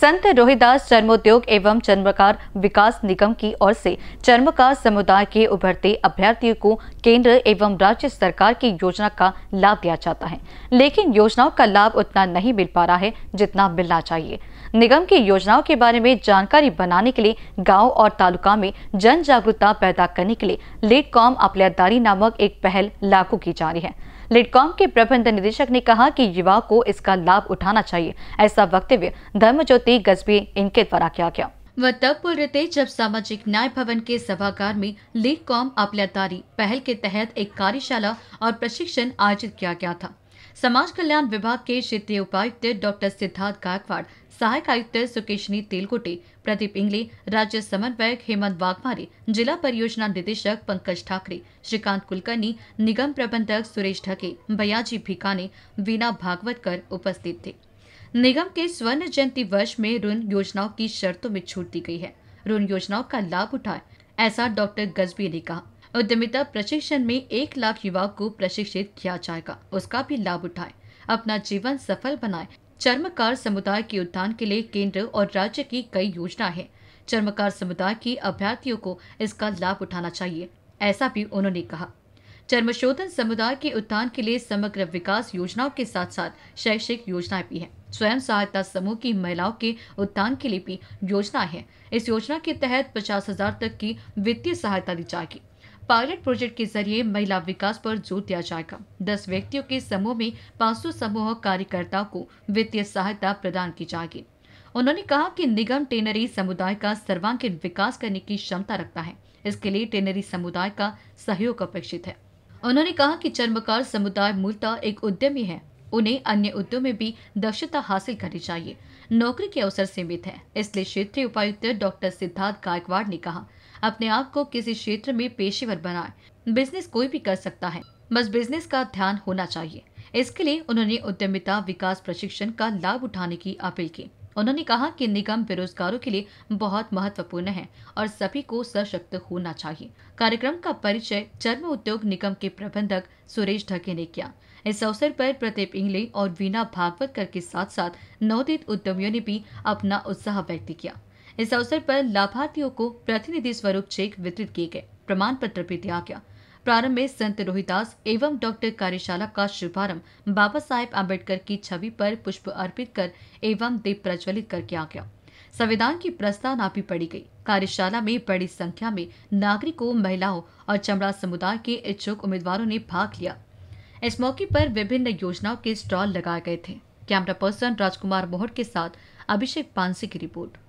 संत रोहिदास चर्मोद्योग एवं चर्मकार विकास निगम की ओर से चर्मकार समुदाय के उभरते अभ्यर्थियों को केंद्र एवं राज्य सरकार की योजना का लाभ दिया जाता है लेकिन योजनाओं का लाभ उतना नहीं मिल पा रहा है जितना मिलना चाहिए निगम की योजनाओं के बारे में जानकारी बनाने के लिए गांव और तालुका में जन जागरूकता पैदा करने के लिए लेट कॉम अपलेदारी नामक एक पहल लागू की जा रही है लिटकॉम के प्रबंध निदेशक ने कहा कि युवाओं को इसका लाभ उठाना चाहिए ऐसा वक्तव्य धर्म ज्योति गजबी इनके द्वारा किया गया व तब बोल रहे थे जब सामाजिक न्याय भवन के सभागार में लिटकॉम कॉम पहल के तहत एक कार्यशाला और प्रशिक्षण आयोजित किया गया था समाज कल्याण विभाग के क्षेत्रीय उपायुक्त डॉक्टर सिद्धार्थ गायकवाड़ सहायक आयुक्त सुकेशनी तेलकोटे प्रदीप इंगले राज्य समन्वयक हेमंत वाघमारे जिला परियोजना निदेशक पंकज ठाकरे श्रीकांत कुलकर्णी निगम प्रबंधक सुरेश ढके बयाजी भिकाने वीना भागवतकर उपस्थित थे निगम के स्वर्ण जयंती वर्ष में ऋण योजनाओं की शर्तों में छूट दी गई है ऋण योजनाओं का लाभ उठाए ऐसा डॉक्टर गजबी ने कहा उद्यमिता प्रशिक्षण में एक लाख युवा को प्रशिक्षित किया जाएगा उसका भी लाभ उठाए अपना जीवन सफल बनाए चर्मकार समुदाय के उत्थान के लिए केंद्र और राज्य की कई योजना है चर्मकार समुदाय की अभ्यर्थियों को इसका लाभ उठाना चाहिए ऐसा भी उन्होंने कहा चर्मशोधन समुदाय के उत्थान के लिए समग्र विकास योजनाओं के साथ साथ शैक्षिक योजनाएं भी हैं स्वयं सहायता समूह की महिलाओं के उत्थान के लिए भी योजना है इस योजना के तहत पचास हजार तक की वित्तीय सहायता दी जाएगी पायलट प्रोजेक्ट के जरिए महिला विकास पर जोर दिया जाएगा दस व्यक्तियों के समूह में सौ समूह कार्यकर्ताओं को वित्तीय सहायता प्रदान की जाएगी उन्होंने कहा कि निगम टेनरी समुदाय का सर्वांगीण विकास करने की क्षमता रखता है इसके लिए टेनरी समुदाय का सहयोग अपेक्षित है उन्होंने कहा कि चर्मकार समुदाय मूलतः एक उद्यमी है उन्हें अन्य उद्योग में भी दक्षता हासिल करनी चाहिए नौकरी के अवसर सीमित है इसलिए क्षेत्रीय उपायुक्त डॉक्टर सिद्धार्थ गायकवाड़ ने कहा अपने आप को किसी क्षेत्र में पेशेवर बनाए बिजनेस कोई भी कर सकता है बस बिजनेस का ध्यान होना चाहिए इसके लिए उन्होंने उद्यमिता विकास प्रशिक्षण का लाभ उठाने की अपील की उन्होंने कहा कि निगम बेरोजगारों के लिए बहुत महत्वपूर्ण है और सभी को सशक्त होना चाहिए कार्यक्रम का परिचय चर्म उद्योग निगम के प्रबंधक सुरेश ढके ने किया इस अवसर पर प्रदीप इंगले और वीणा भागवतकर के साथ साथ नवोदित उद्यमियों ने भी अपना उत्साह व्यक्त किया इस अवसर पर लाभार्थियों को प्रतिनिधि स्वरूप चेक वितरित किए गए प्रमाण पत्र भी दिया गया प्रारंभ में संत रोहिदास एवं डॉक्टर कार्यशाला का शुभारंभ बाबा साहेब अम्बेडकर की छवि पर पुष्प अर्पित कर एवं दीप प्रज्वलित कर किया गया संविधान की प्रस्तावना भी पड़ी गई कार्यशाला में बड़ी संख्या में नागरिकों महिलाओं और चमड़ा समुदाय के इच्छुक उम्मीदवारों ने भाग लिया इस मौके पर विभिन्न योजनाओं के स्टॉल लगाए गए थे कैमरा पर्सन राजकुमार मोहर के साथ अभिषेक पानसी की रिपोर्ट